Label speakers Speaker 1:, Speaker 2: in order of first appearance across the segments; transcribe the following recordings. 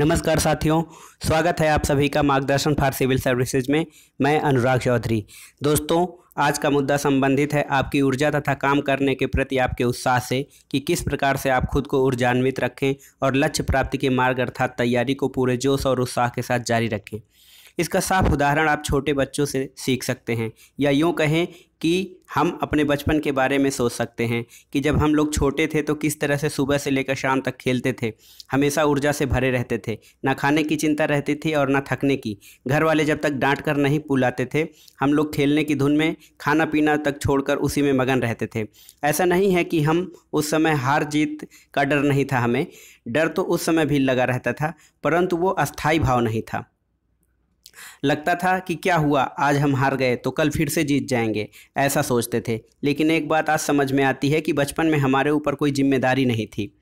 Speaker 1: नमस्कार साथियों स्वागत है आप सभी का मार्गदर्शन फॉर सिविल सर्विसेज में मैं अनुराग चौधरी दोस्तों आज का मुद्दा संबंधित है आपकी ऊर्जा तथा काम करने के प्रति आपके उत्साह से कि किस प्रकार से आप खुद को ऊर्जान्वित रखें और लक्ष्य प्राप्ति के मार्ग अर्थात तैयारी को पूरे जोश और उत्साह के साथ जारी रखें इसका साफ उदाहरण आप छोटे बच्चों से सीख सकते हैं या यूँ कहें कि हम अपने बचपन के बारे में सोच सकते हैं कि जब हम लोग छोटे थे तो किस तरह से सुबह से लेकर शाम तक खेलते थे हमेशा ऊर्जा से भरे रहते थे ना खाने की चिंता रहती थी और ना थकने की घर वाले जब तक डांट कर नहीं पुलाते थे हम लोग खेलने की धुन में खाना पीना तक छोड़कर उसी में मगन रहते थे ऐसा नहीं है कि हम उस समय हार जीत का डर नहीं था हमें डर तो उस समय भी लगा रहता था परंतु वो अस्थायी भाव नहीं था लगता था कि क्या हुआ आज हम हार गए तो कल फिर से जीत जाएंगे ऐसा सोचते थे लेकिन एक बात आज समझ में आती है कि बचपन में हमारे ऊपर कोई जिम्मेदारी नहीं थी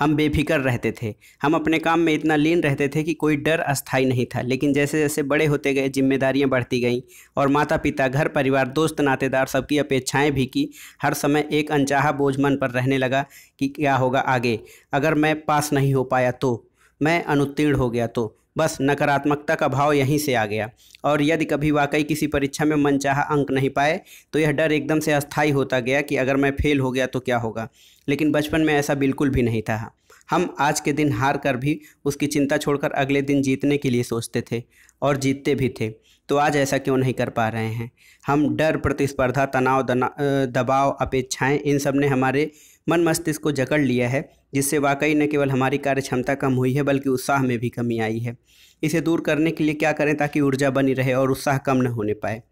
Speaker 1: हम बेफिक्र रहते थे हम अपने काम में इतना लीन रहते थे कि कोई डर अस्थाई नहीं था लेकिन जैसे जैसे बड़े होते गए जिम्मेदारियां बढ़ती गईं और माता पिता घर परिवार दोस्त नातेदार सबकी अपेक्षाएं भी की हर समय एक अनचाहा बोझ मन पर रहने लगा कि क्या होगा आगे अगर मैं पास नहीं हो पाया तो मैं अनुत्तीर्ण हो गया तो बस नकारात्मकता का भाव यहीं से आ गया और यदि कभी वाकई किसी परीक्षा में मनचाहा अंक नहीं पाए तो यह डर एकदम से अस्थायी होता गया कि अगर मैं फेल हो गया तो क्या होगा लेकिन बचपन में ऐसा बिल्कुल भी नहीं था हम आज के दिन हार कर भी उसकी चिंता छोड़कर अगले दिन जीतने के लिए सोचते थे और जीतते भी थे तो आज ऐसा क्यों नहीं कर पा रहे हैं हम डर प्रतिस्पर्धा तनाव दबाव अपेक्षाएं इन सब ने हमारे मन मस्तिष्क को जकड़ लिया है जिससे वाकई न केवल हमारी कार्य क्षमता कम हुई है बल्कि उत्साह में भी कमी आई है इसे दूर करने के लिए क्या करें ताकि ऊर्जा बनी रहे और उत्साह कम न होने पाए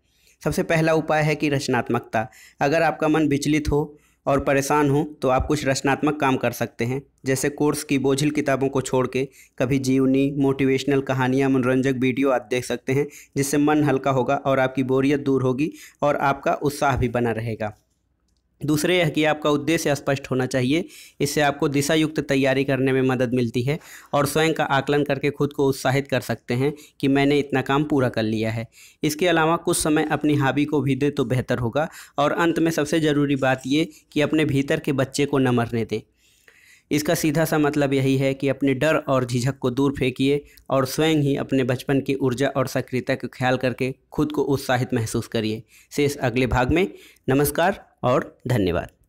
Speaker 1: सबसे पहला उपाय है कि रचनात्मकता अगर आपका मन विचलित हो और परेशान हो तो आप कुछ रचनात्मक काम कर सकते हैं जैसे कोर्स की बोझिल किताबों को छोड़ के कभी जीवनी मोटिवेशनल कहानियाँ मनोरंजक वीडियो आप देख सकते हैं जिससे मन हल्का होगा और आपकी बोरियत दूर होगी और आपका उत्साह भी बना रहेगा दूसरे यह कि आपका उद्देश्य स्पष्ट होना चाहिए इससे आपको दिशा युक्त तैयारी करने में मदद मिलती है और स्वयं का आकलन करके खुद को उत्साहित कर सकते हैं कि मैंने इतना काम पूरा कर लिया है इसके अलावा कुछ समय अपनी हाबी को भी दे तो बेहतर होगा और अंत में सबसे ज़रूरी बात ये कि अपने भीतर के बच्चे को न मरने दें इसका सीधा सा मतलब यही है कि अपने डर और झिझक को दूर फेंकिए और स्वयं ही अपने बचपन की ऊर्जा और सक्रियता का ख्याल करके खुद को उत्साहित महसूस करिए शेष अगले भाग में नमस्कार और धन्यवाद